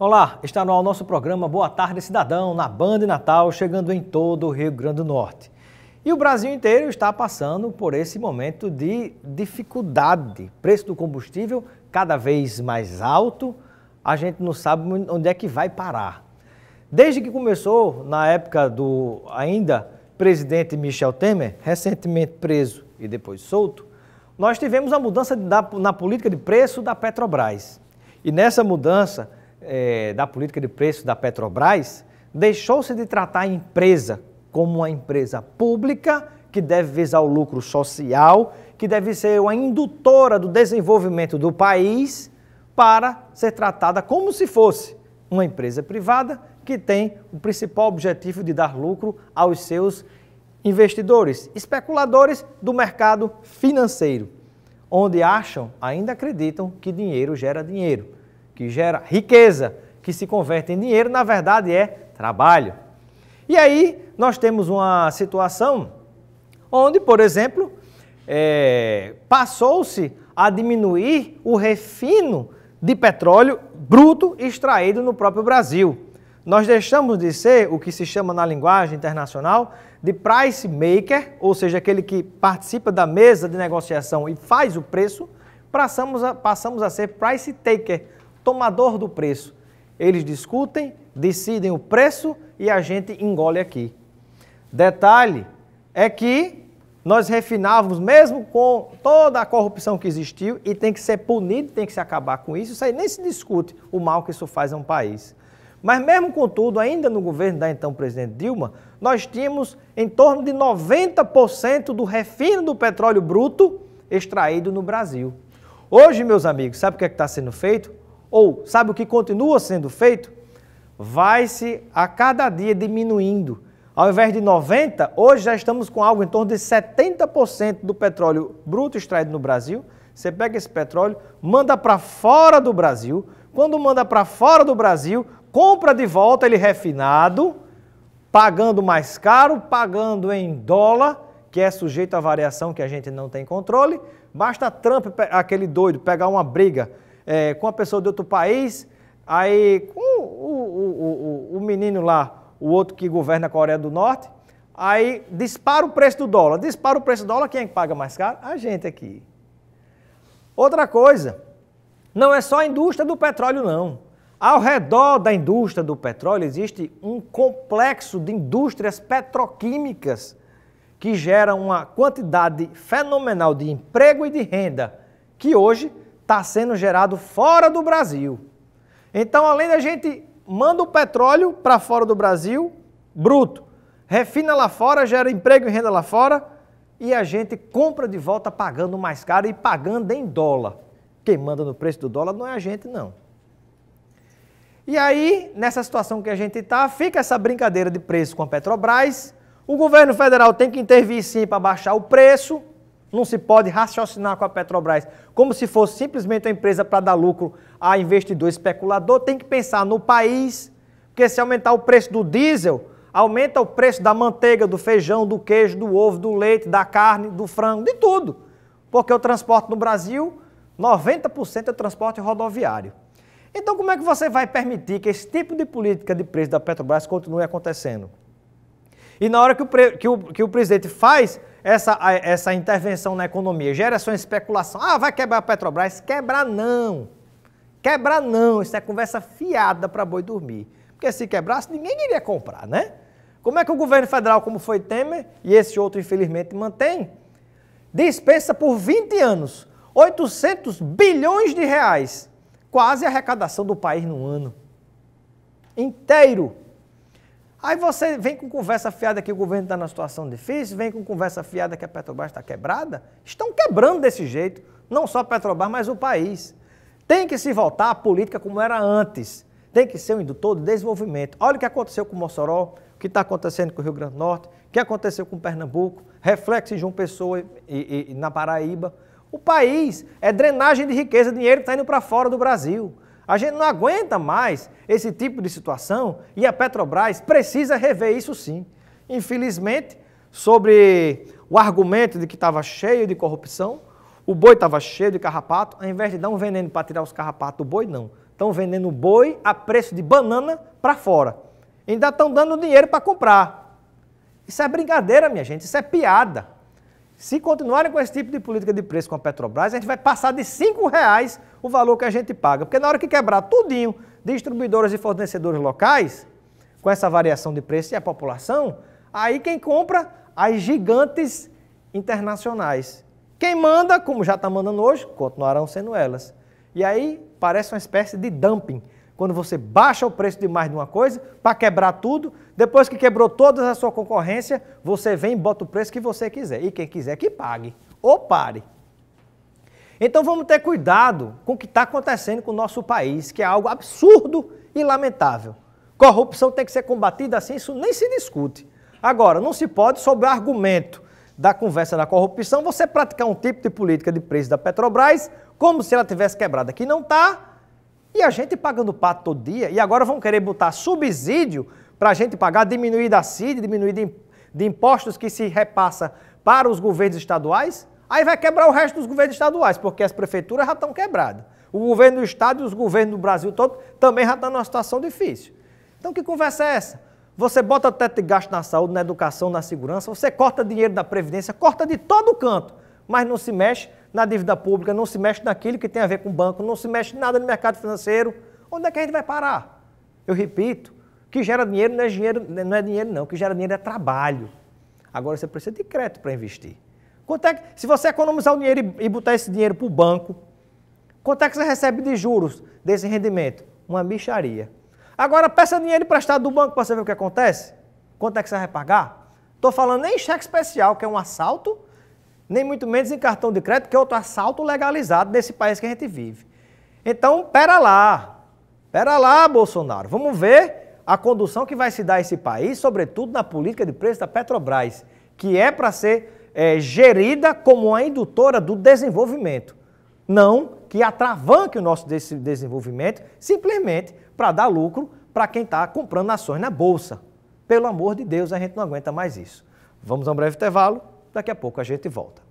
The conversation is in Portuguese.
Olá, está no nosso programa Boa Tarde Cidadão, na Banda de Natal, chegando em todo o Rio Grande do Norte. E o Brasil inteiro está passando por esse momento de dificuldade. Preço do combustível cada vez mais alto, a gente não sabe onde é que vai parar. Desde que começou, na época do ainda presidente Michel Temer, recentemente preso e depois solto, nós tivemos a mudança da, na política de preço da Petrobras. E nessa mudança, é, da política de preços da Petrobras, deixou-se de tratar a empresa como uma empresa pública que deve visar o lucro social, que deve ser uma indutora do desenvolvimento do país, para ser tratada como se fosse uma empresa privada que tem o principal objetivo de dar lucro aos seus investidores, especuladores do mercado financeiro, onde acham, ainda acreditam que dinheiro gera dinheiro que gera riqueza, que se converte em dinheiro, na verdade é trabalho. E aí nós temos uma situação onde, por exemplo, é, passou-se a diminuir o refino de petróleo bruto extraído no próprio Brasil. Nós deixamos de ser o que se chama na linguagem internacional de price maker, ou seja, aquele que participa da mesa de negociação e faz o preço, passamos a, passamos a ser price taker, tomador do preço. Eles discutem, decidem o preço e a gente engole aqui. Detalhe é que nós refinávamos, mesmo com toda a corrupção que existiu, e tem que ser punido, tem que se acabar com isso. Isso aí nem se discute o mal que isso faz a um país. Mas mesmo contudo, ainda no governo da então presidente Dilma, nós tínhamos em torno de 90% do refino do petróleo bruto extraído no Brasil. Hoje, meus amigos, sabe o que é está sendo feito? Ou, sabe o que continua sendo feito? Vai-se a cada dia diminuindo. Ao invés de 90%, hoje já estamos com algo em torno de 70% do petróleo bruto extraído no Brasil. Você pega esse petróleo, manda para fora do Brasil. Quando manda para fora do Brasil, compra de volta ele refinado, pagando mais caro, pagando em dólar, que é sujeito a variação que a gente não tem controle. Basta Trump, aquele doido, pegar uma briga é, com a pessoa de outro país, aí com o, o, o, o menino lá, o outro que governa a Coreia do Norte, aí dispara o preço do dólar. Dispara o preço do dólar, quem é que paga mais caro? A gente aqui. Outra coisa, não é só a indústria do petróleo, não. Ao redor da indústria do petróleo existe um complexo de indústrias petroquímicas que gera uma quantidade fenomenal de emprego e de renda que hoje está sendo gerado fora do Brasil. Então, além da gente manda o petróleo para fora do Brasil, bruto, refina lá fora, gera emprego e renda lá fora, e a gente compra de volta pagando mais caro e pagando em dólar. Quem manda no preço do dólar não é a gente, não. E aí, nessa situação que a gente está, fica essa brincadeira de preço com a Petrobras. O governo federal tem que intervir sim para baixar o preço, não se pode raciocinar com a Petrobras como se fosse simplesmente uma empresa para dar lucro a investidor especulador. Tem que pensar no país, porque se aumentar o preço do diesel, aumenta o preço da manteiga, do feijão, do queijo, do ovo, do leite, da carne, do frango, de tudo. Porque o transporte no Brasil, 90% é transporte rodoviário. Então, como é que você vai permitir que esse tipo de política de preço da Petrobras continue acontecendo? E na hora que o, que o, que o presidente faz essa, essa intervenção na economia gera só especulação. Ah, vai quebrar a Petrobras? Quebrar não. Quebrar não. Isso é conversa fiada para boi dormir. Porque se quebrasse, ninguém iria comprar, né? Como é que o governo federal, como foi Temer, e esse outro infelizmente mantém, dispensa por 20 anos 800 bilhões de reais, quase a arrecadação do país no ano inteiro. Aí você vem com conversa fiada que o governo está numa situação difícil, vem com conversa fiada que a Petrobras está quebrada. Estão quebrando desse jeito, não só a Petrobras, mas o país. Tem que se voltar à política como era antes. Tem que ser um indutor de desenvolvimento. Olha o que aconteceu com Mossoró, o que está acontecendo com o Rio Grande do Norte, o que aconteceu com Pernambuco, reflexo em João Pessoa e, e, e na Paraíba. O país é drenagem de riqueza, dinheiro que está indo para fora do Brasil. A gente não aguenta mais esse tipo de situação e a Petrobras precisa rever isso sim. Infelizmente, sobre o argumento de que estava cheio de corrupção, o boi estava cheio de carrapato, ao invés de dar um veneno para tirar os carrapatos do boi, não. Estão vendendo o boi a preço de banana para fora. Ainda estão dando dinheiro para comprar. Isso é brincadeira, minha gente, isso é piada. Se continuarem com esse tipo de política de preço com a Petrobras, a gente vai passar de R$ reais o valor que a gente paga. Porque na hora que quebrar tudinho, distribuidoras e fornecedores locais, com essa variação de preço e a população, aí quem compra? As gigantes internacionais. Quem manda, como já está mandando hoje, continuarão sendo elas. E aí parece uma espécie de dumping. Quando você baixa o preço de mais de uma coisa para quebrar tudo, depois que quebrou toda a sua concorrência, você vem e bota o preço que você quiser. E quem quiser que pague ou pare. Então vamos ter cuidado com o que está acontecendo com o nosso país, que é algo absurdo e lamentável. Corrupção tem que ser combatida assim, isso nem se discute. Agora, não se pode, sob o argumento da conversa da corrupção, você praticar um tipo de política de preço da Petrobras como se ela tivesse quebrada. Que não está, e a gente pagando pato todo dia, e agora vão querer botar subsídio para a gente pagar, diminuir da CID, diminuir de, de impostos que se repassa para os governos estaduais, aí vai quebrar o resto dos governos estaduais, porque as prefeituras já estão quebradas. O governo do estado e os governos do Brasil todo também já estão tá numa situação difícil. Então que conversa é essa? Você bota teto de gasto na saúde, na educação, na segurança, você corta dinheiro da previdência, corta de todo canto, mas não se mexe na dívida pública, não se mexe naquilo que tem a ver com o banco, não se mexe nada no mercado financeiro. Onde é que a gente vai parar? Eu repito, que gera dinheiro não é dinheiro, não é dinheiro não, o que gera dinheiro é trabalho. Agora você precisa de crédito para investir. Quanto é que, se você economizar o dinheiro e, e botar esse dinheiro para o banco, quanto é que você recebe de juros desse rendimento? Uma micharia. Agora peça dinheiro emprestado do banco para você ver o que acontece. Quanto é que você vai pagar? Estou falando nem cheque especial, que é um assalto, nem muito menos em cartão de crédito, que é outro assalto legalizado nesse país que a gente vive. Então, pera lá, pera lá, Bolsonaro. Vamos ver a condução que vai se dar esse país, sobretudo na política de preço da Petrobras, que é para ser é, gerida como a indutora do desenvolvimento, não que atravanque o nosso desenvolvimento simplesmente para dar lucro para quem está comprando ações na bolsa. Pelo amor de Deus, a gente não aguenta mais isso. Vamos a um breve intervalo Daqui a pouco a gente volta.